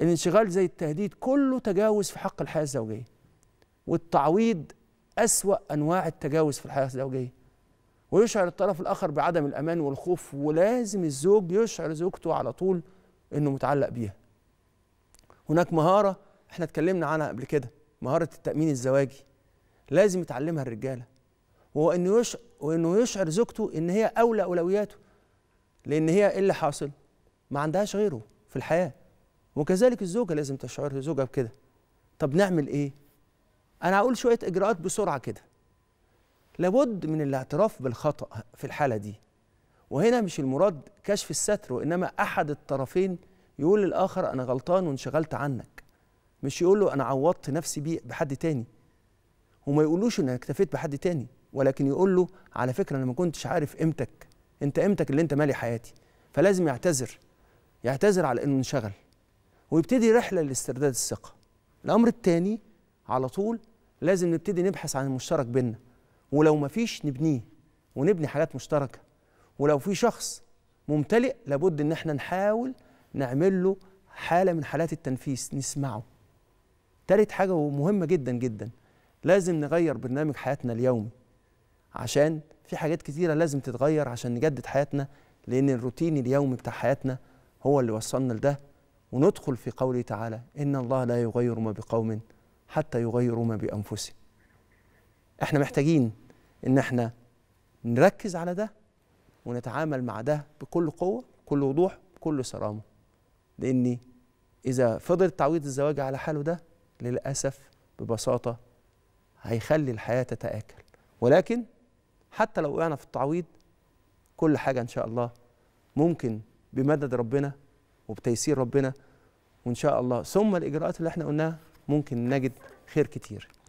الانشغال زي التهديد كله تجاوز في حق الحياه الزوجيه والتعويض أسوأ أنواع التجاوز في الحياة الزوجية ويشعر الطرف الآخر بعدم الأمان والخوف ولازم الزوج يشعر زوجته على طول إنه متعلق بيها هناك مهارة إحنا اتكلمنا عنها قبل كده مهارة التأمين الزواجي لازم يتعلمها الرجالة وهو إنه يشعر وإنه يشعر زوجته إن هي أولى أولوياته لأن هي إيه اللي حاصل ما عندهاش غيره في الحياة وكذلك الزوجه لازم تشعر زوجها بكده طب نعمل ايه انا هقول شويه اجراءات بسرعه كده لابد من الاعتراف بالخطا في الحاله دي وهنا مش المراد كشف الستر وانما احد الطرفين يقول للاخر انا غلطان وانشغلت عنك مش يقول له انا عوضت نفسي بيه بحد تاني وما يقولوش ان انا اكتفيت بحد تاني ولكن يقول له على فكره انا ما كنتش عارف قيمتك انت قيمتك اللي انت مالي حياتي فلازم يعتذر يعتذر على انه انشغل ويبتدي رحله لاسترداد الثقه الامر الثاني على طول لازم نبتدي نبحث عن المشترك بيننا ولو مفيش نبنيه ونبني حاجات مشتركه ولو في شخص ممتلئ لابد ان احنا نحاول نعمل له حاله من حالات التنفيس نسمعه تالت حاجه ومهمه جدا جدا لازم نغير برنامج حياتنا اليومي عشان في حاجات كتيره لازم تتغير عشان نجدد حياتنا لان الروتين اليومي بتاع حياتنا هو اللي وصلنا لده وندخل في قوله تعالى إن الله لا يغير ما بقوم حتى يغيروا ما بأنفسهم احنا محتاجين ان احنا نركز على ده ونتعامل مع ده بكل قوة بكل وضوح بكل صرامة لأن إذا فضل تعويض الزواج على حاله ده للأسف ببساطة هيخلي الحياة تتآكل ولكن حتى لو وقعنا في التعويض كل حاجة إن شاء الله ممكن بمدد ربنا وبتيسير ربنا وان شاء الله ثم الاجراءات اللي احنا قلناها ممكن نجد خير كتير